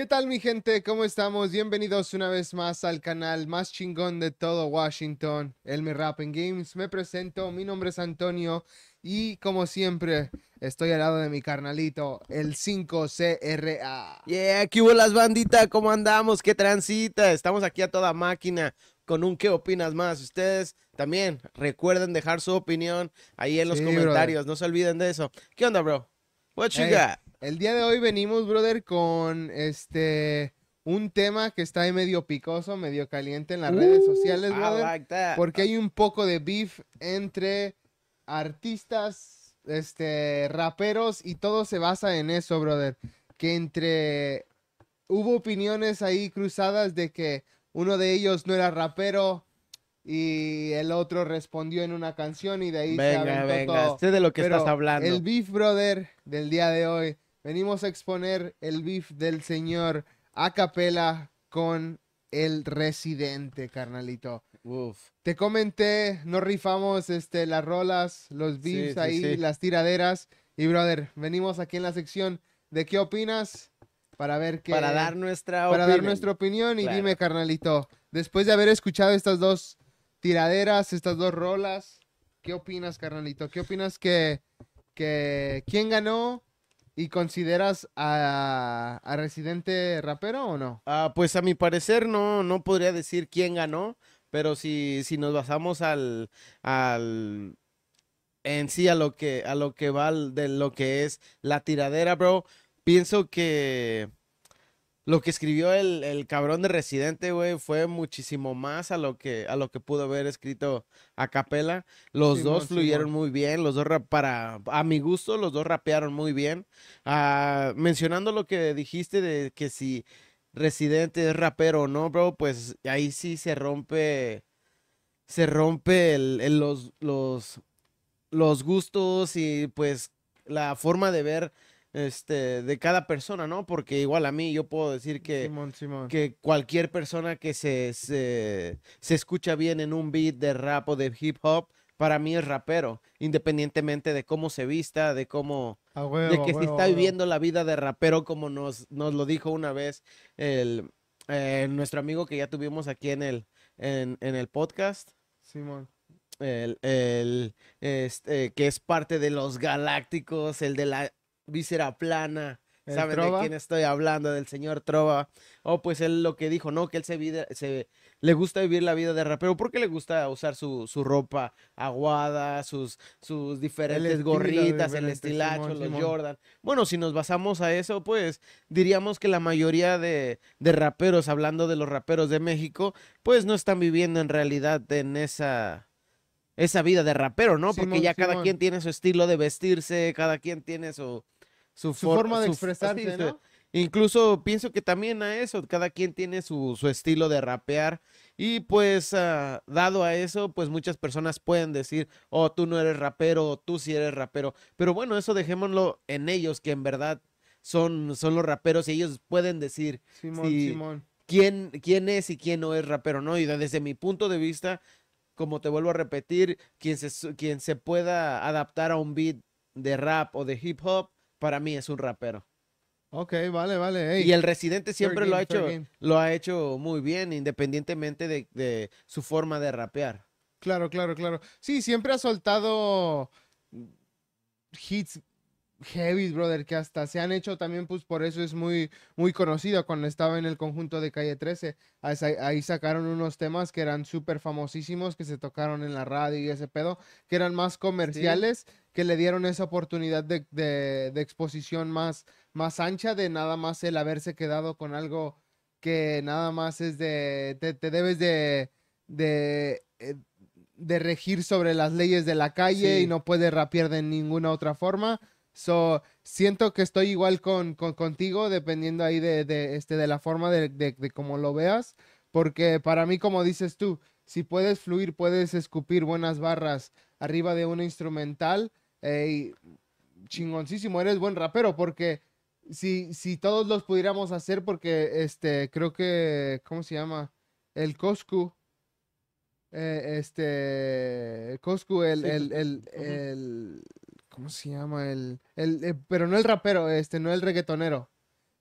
¿Qué tal mi gente? ¿Cómo estamos? Bienvenidos una vez más al canal más chingón de todo Washington, el Mi Rapping Games. Me presento, mi nombre es Antonio y como siempre estoy al lado de mi carnalito, el 5CRA. Yeah, aquí hubo las banditas? ¿Cómo andamos? ¿Qué transita? Estamos aquí a toda máquina con un qué opinas más. Ustedes también recuerden dejar su opinión ahí en los comentarios, no se olviden de eso. ¿Qué onda, bro? What you got? El día de hoy venimos, brother, con este un tema que está ahí medio picoso, medio caliente en las redes uh, sociales, ah, brother. Porque ah. hay un poco de beef entre artistas, este, raperos y todo se basa en eso, brother. Que entre hubo opiniones ahí cruzadas de que uno de ellos no era rapero, y el otro respondió en una canción y de ahí se aventó venga, sé de lo que estás hablando. El Beef Brother del día de hoy venimos a exponer el beef del señor a capela con el residente, carnalito. Te comenté, nos rifamos este, las rolas, los beefs ahí, las tiraderas. Y brother, venimos aquí en la sección de qué opinas para ver qué. Para dar nuestra opinión. dar nuestra opinión. Y dime, carnalito, después de haber escuchado estas dos tiraderas, estas dos rolas, ¿qué opinas, carnalito? ¿Qué opinas que, que quién ganó? ¿Y consideras a, Residente rapero o no? Ah, pues a mi parecer no, no podría decir quién ganó, pero si, si nos basamos al, al en sí a lo que a lo que va de lo que es la tiradera, bro, pienso que lo que escribió el, cabrón de Residente, güey, fue muchísimo más a lo que, a lo que pudo haber escrito a capela. Los dos fluyeron muy bien, los dos para, a mi gusto, los dos rapearon muy bien. Ah, mencionando lo que dijiste de que si Residente es rapero o no, bro, pues ahí sí se rompe, se rompe los, los, los gustos y pues la forma de ver este, de cada persona, ¿no? Porque igual a mí yo puedo decir que, que cualquier persona que se, se, escucha bien en un beat de rap o de hip hop, para mí es rapero, independientemente de cómo se vista, de cómo, de que si está viviendo la vida de rapero como nos, nos lo dijo una vez el, eh, nuestro amigo que ya tuvimos aquí en el, en, el podcast. Simón. El, este, que es parte de los galácticos, el de la víscera plana. ¿Saben de quién estoy hablando? Del señor Trova. O oh, pues él lo que dijo, ¿no? Que él se, vive, se le gusta vivir la vida de rapero porque le gusta usar su, ropa aguada, sus, sus diferentes gorritas, el estilacho, los Jordan. Bueno, si nos basamos a eso, pues diríamos que la mayoría de, raperos, hablando de los raperos de México, pues no están viviendo en realidad en esa esa vida de rapero, ¿no? Porque ya cada quien tiene su estilo de vestirse, cada quien tiene su su, forma de expresarse, ¿no? Incluso pienso que también a eso, cada quien tiene su, estilo de rapear y pues ah, dado a eso, pues muchas personas pueden decir, oh, tú no eres rapero, tú sí eres rapero, pero bueno, eso dejémoslo en ellos, que en verdad son, son los raperos y ellos pueden decir Quién, quién es y quién no es rapero, ¿no? Y desde mi punto de vista, como te vuelvo a repetir, quien se, quien se pueda adaptar a un beat de rap o de hip hop, para mí es un rapero. Ok, vale, vale. Y el residente siempre lo, ha hecho, lo ha hecho muy bien, independientemente de, de su forma de rapear. Claro, claro, claro. Sí, siempre ha soltado hits heavy, brother, que hasta se han hecho también, pues por eso es muy, muy conocido. Cuando estaba en el conjunto de Calle 13, ahí sacaron unos temas que eran súper famosísimos, que se tocaron en la radio y ese pedo, que eran más comerciales, que le dieron esa oportunidad de, exposición más, más ancha, de nada más el haberse quedado con algo que nada más es de, te, debes de, eh, de regir sobre las leyes de la calle y no puede rapear de ninguna otra forma. So, siento que estoy igual con, contigo, dependiendo ahí de, este, de la forma de, de, cómo lo veas, porque para mí, como dices tú, si puedes fluir, puedes escupir buenas barras arriba de un instrumental, eh, chingoncísimo, eres buen rapero, porque si, si todos los pudiéramos hacer, porque este, creo que, ¿cómo se llama? El Coscu. Eh, este Coscu, el, el, el, el ¿Cómo se llama? El, eh, pero no el rapero, este, no el reggaetonero.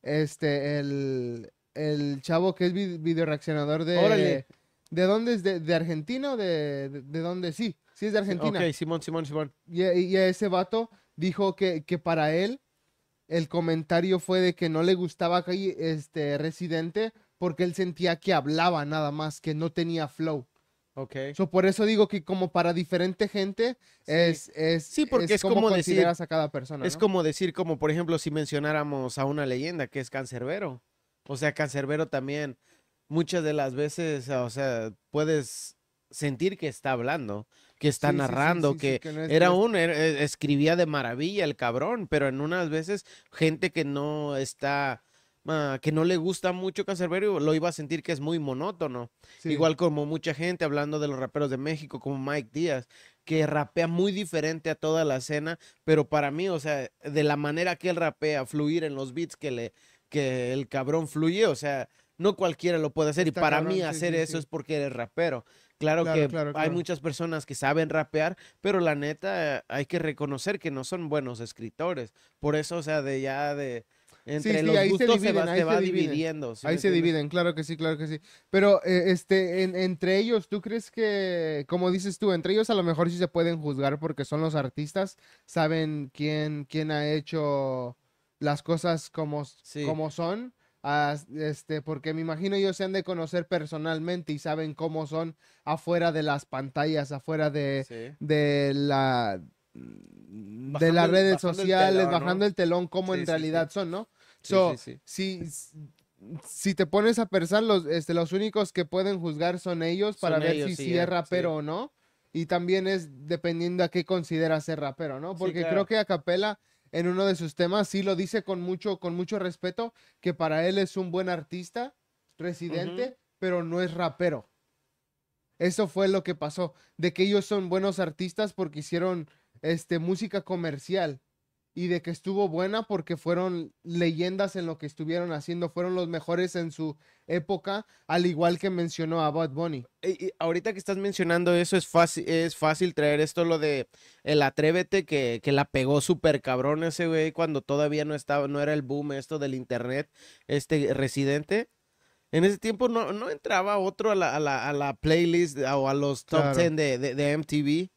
Este, el, chavo que es video reaccionador de. ¿De dónde es? ¿De, de Argentina de, de, dónde? Sí, sí es de Argentina. Ok, Simón, Simón, Simón. Y, ese vato dijo que, para él el comentario fue de que no le gustaba que este Residente porque él sentía que hablaba nada más, que no tenía flow. Ok. por eso digo que como para diferente gente es, Sí, porque es, como, decir, a cada persona. Es como decir, como por ejemplo, si mencionáramos a una leyenda que es cancerbero. O sea, cancerbero también muchas de las veces, o sea, puedes sentir que está hablando, que está narrando, que, era un, escribía de maravilla el cabrón, pero en unas veces gente que no está que no le gusta mucho Cancerbero lo iba a sentir que es muy monótono. Igual como mucha gente hablando de los raperos de México, como Mike Díaz, que rapea muy diferente a toda la escena, pero para mí, o sea, de la manera que él rapea, fluir en los beats que, le, que el cabrón fluye, o sea, no cualquiera lo puede hacer. y para mí hacer eso es porque eres rapero. Claro, que hay muchas personas que saben rapear, pero la neta hay que reconocer que no son buenos escritores. Por eso, o sea, de ya de entre sí, ahí se, dividen, va, ahí se dividiendo. ahí se dividen, claro que sí, claro que sí. Pero eh, este, entre ellos, ¿tú crees que, como dices tú, entre ellos a lo mejor sí se pueden juzgar porque son los artistas, saben quién, quién ha hecho las cosas como, como son? este, porque me imagino ellos se han de conocer personalmente y saben cómo son afuera de las pantallas, afuera de, de la de las redes sociales, bajando el telón, cómo en realidad son, ¿no? sí, sí, Si, te pones a pensar, los, este, los únicos que pueden juzgar son ellos para ver si es rapero o no. Y también es dependiendo a qué considera ser rapero, ¿no? Porque creo que Acapela en uno de sus temas sí lo dice con mucho, con mucho respeto, que para él es un buen artista, residente, pero no es rapero. Eso fue lo que pasó, de que ellos son buenos artistas porque hicieron este, música comercial y de que estuvo buena porque fueron leyendas en lo que estuvieron haciendo, fueron los mejores en su época, al igual que mencionó a Bad Bunny. E, ahorita que estás mencionando eso, es fácil, es fácil traer esto lo de el Atrévete, que, que la pegó súper cabrón ese güey cuando todavía no estaba, no era el boom esto del internet, este residente. En ese tiempo no, no entraba otro a la, a la, a la playlist o a los top 10 de, de MTV.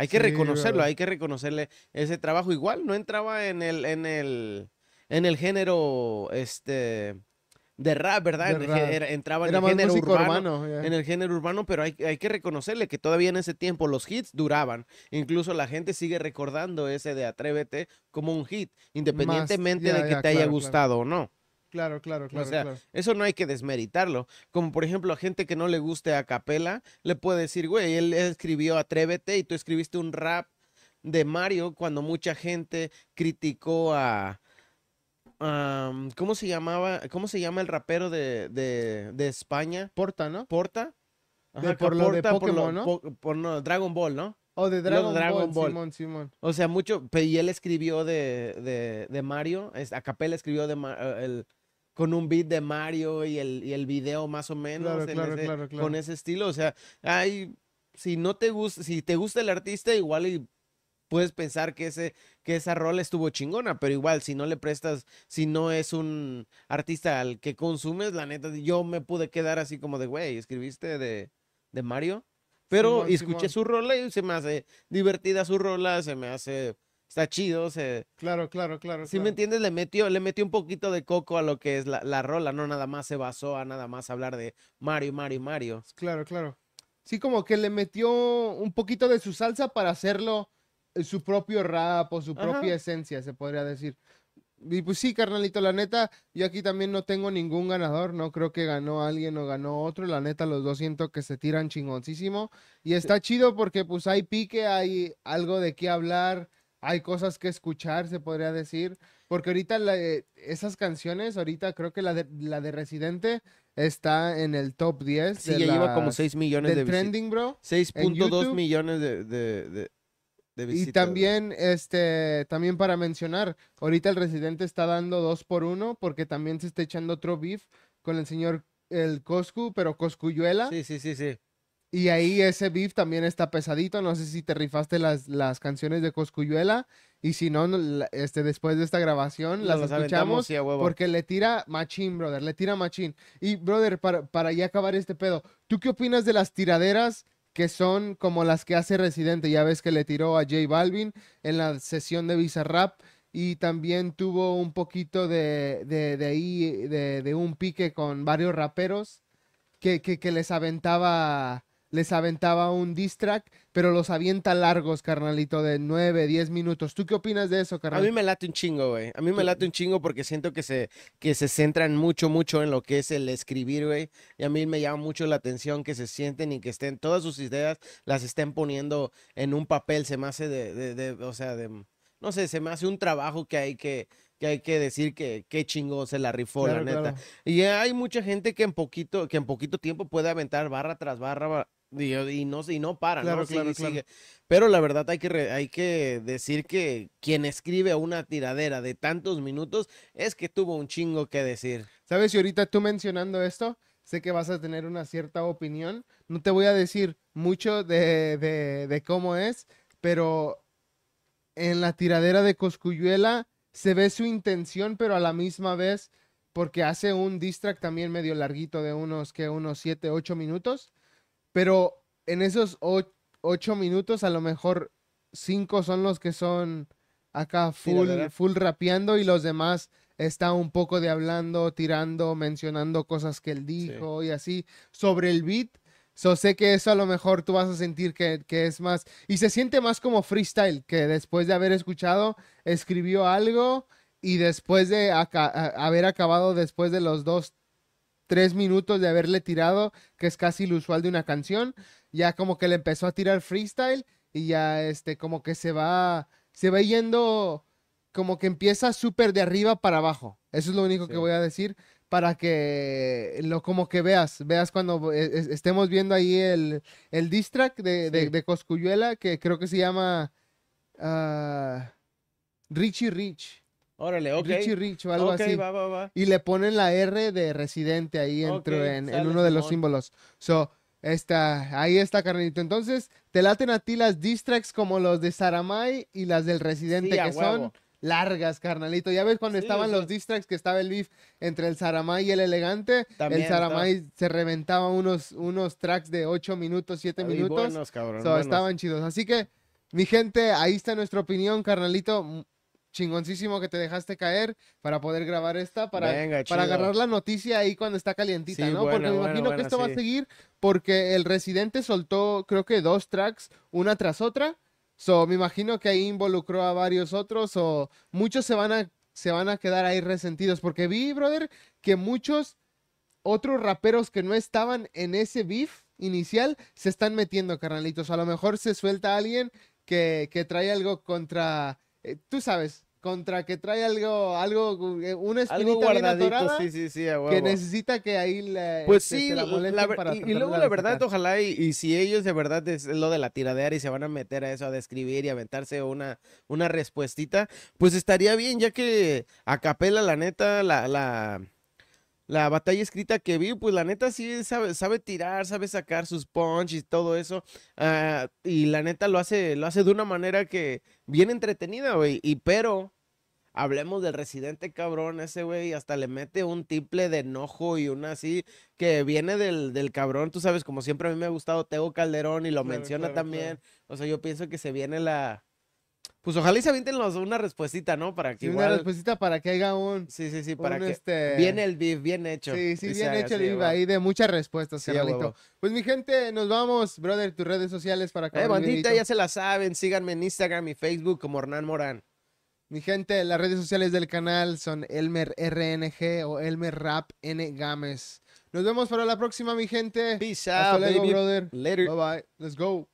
Hay que reconocerlo, hay que reconocerle ese trabajo. Igual no entraba en el, en el, en el género este de rap, ¿verdad? entraba en el género urbano, en el género urbano, pero hay, que reconocerle que todavía en ese tiempo los hits duraban. Incluso la gente sigue recordando ese de Atrévete como un hit, independientemente de que te haya gustado o no. Claro, claro, claro. O sea, eso no hay que desmeritarlo. Como por ejemplo, a gente que no le guste a capela, le puede decir, güey, él escribió Atrévete y tú escribiste un rap de Mario cuando mucha gente criticó a. ¿Cómo se llamaba? ¿Cómo se llama el rapero de, España? Porta, ¿no? Porta. por, lo de Pokémon, ¿no? Dragon Ball, ¿no? O oh, de Dragon, Ball, Simón, Simón. O sea, mucho. Y él escribió de, de Mario. Es, a capela escribió de eh, el, con un beat de Mario y el, y el video más o menos con ese estilo. O sea, hay, si no te gusta, si te gusta el artista, igual y puedes pensar que, ese, que esa rola estuvo chingona, pero igual, si no le prestas, si no es un artista al que consumes, la neta, yo me pude quedar así como de, güey, escribiste de, de Mario, pero escuché su rola y se me hace divertida su rola, se me hace está chido. Se... Claro, claro, claro. Si me entiendes, le metió, le metió un poquito de coco a lo que es la, rola, no nada más se basó a nada más hablar de Mario, Mario, Mario. Claro, claro. Sí, como que le metió un poquito de su salsa para hacerlo eh, su propio rap o su propia esencia, se podría decir. Y pues sí, carnalito, la neta, yo aquí también no tengo ningún ganador, no creo que ganó alguien o ganó otro, la neta, los dos siento que se tiran chingoncísimo. Y está chido porque pues hay pique, hay algo de qué hablar, hay cosas que escuchar, se podría decir, porque ahorita eh, esas canciones, ahorita creo que la de, la de Residente está en el top 10. Sí, lleva como 6 millones de, de trending, bro. 6.2 millones de, de, visitas. Y también, este, también para mencionar, ahorita el Residente está dando 2 por 1 porque también se está echando otro beef con el señor el Coscu, pero Coscuyuela. Sí, sí, sí, sí. Y ahí ese beef también está pesadito. No sé si te rifaste las, las canciones de Coscuyuela. Y si no, este, después de esta grabación, las, escuchamos. porque le tira machín, brother. Le tira machín. Y, brother, para, para ya acabar este pedo, ¿tú qué opinas de las tiraderas que son como las que hace Residente? Ya ves que le tiró a J Balvin en la sesión de Bizarrap. Y también tuvo un poquito de, ahí, de, un pique con varios raperos que, que les aventaba les aventaba un diss track, pero los avienta largos, carnalito, de nueve, diez minutos. ¿Tú qué opinas de eso, carnal? A mí me late un chingo, güey. A mí me late un chingo porque siento que se, que se centran mucho, mucho en lo que es el escribir, güey. Y a mí me llama mucho la atención que se sienten y que estén, todas sus ideas las estén poniendo en un papel. Se me hace de, de, o sea, de, no sé, se me hace un trabajo que hay que, que hay que decir que qué chingo se la rifó, la neta. Y hay mucha gente que en poquito, que en poquito tiempo puede aventar barra tras barra y, no, no para, Pero la verdad hay que, hay que decir que quien escribe una tiradera de tantos minutos es que tuvo un chingo que decir. ¿Sabes? Y ahorita tú mencionando esto, sé que vas a tener una cierta opinión. No te voy a decir mucho de, cómo es, pero en la tiradera de Coscuyuela se ve su intención, pero a la misma vez, porque hace un distract también medio larguito de unos, que unos 7, ocho minutos pero en esos ocho minutos, a lo mejor cinco son los que son acá full, full rapeando y los demás está un poco de hablando, tirando, mencionando cosas que él dijo y así sobre el beat. So sé que eso a lo mejor tú vas a sentir que, es más. Y se siente más como freestyle, que después de haber escuchado, escribió algo y después de haber acabado después de los dos, tres minutos de haberle tirado, que es casi lo usual de una canción. Ya como que le empezó a tirar freestyle y ya este como que se va, se va yendo, como que empieza súper de arriba para abajo. Eso es lo único que voy a decir para que lo como que veas, veas cuando eh, estemos viendo ahí el, el track de, de, de, Coscuyuela, que creo que se llama uh, Richie Rich. Órale, ok. Richie Rich o algo okay, así. Va, va, va. Y le ponen la R de residente ahí entre, en, uno de los símbolos. So, ahí está, carnalito. Entonces, te laten a ti las distracts como los de Saramay y las del residente, que son largas, carnalito. Ya ves cuando estaban los distracts que estaba el beef entre el Saramay y el elegante. el Saramay se reventaba unos, unos tracks de 8 minutos, 7 minutos. Buenos, so, Estaban chidos. Así que, mi gente, ahí está nuestra opinión, carnalito chingoncísimo que te dejaste caer para poder grabar esta, para, para agarrar la noticia ahí cuando está calientita, ¿no? porque me imagino que esto va a seguir porque el residente soltó creo que dos tracks una tras otra. So, me imagino que ahí involucró a varios otros o muchos se van a se van a quedar ahí resentidos porque vi, brother, que muchos otros raperos que no estaban en ese beef inicial se están metiendo, carnalitos. A lo mejor se suelta alguien que, que trae algo contra eh, tú sabes, contra que trae algo, algo, una espinita que necesita que ahí pues este, la, pues sí, y, luego la verdad, ojalá y, si ellos de verdad es lo de la tiradera y se van a meter a eso, a describir y aventarse una, una respuestita, pues estaría bien, ya que a capela, la neta, la la batalla escrita que vi, pues la neta sí sabe, sabe tirar, sabe sacar sus punch y todo eso. Ah, y la neta lo hace, lo hace de una manera que bien entretenida, güey. Y pero, hablemos del residente cabrón, ese güey hasta le mete un triple de enojo y una así que viene del, cabrón, tú sabes, como siempre a mí me ha gustado Teo Calderón y lo menciona también. O sea, yo pienso que se viene la pues ojalá y se los una respuestita, ¿no? Para que Una respuestita para que haya un... Sí, sí, sí, para que... Este... Viene el beef, bien hecho. Sí, sí, bien hecho el beef ahí de muchas respuestas, Pues mi gente, nos vamos, brother, tus redes sociales para que... Eh, bandita, ya se la saben, síganme en Instagram y Facebook como Hernán Morán. Mi gente, las redes sociales del canal son Elmer RNG o Elmer Rap N Games. Nos vemos para la próxima, mi gente. Peace out, brother. Bye bye. Let's go.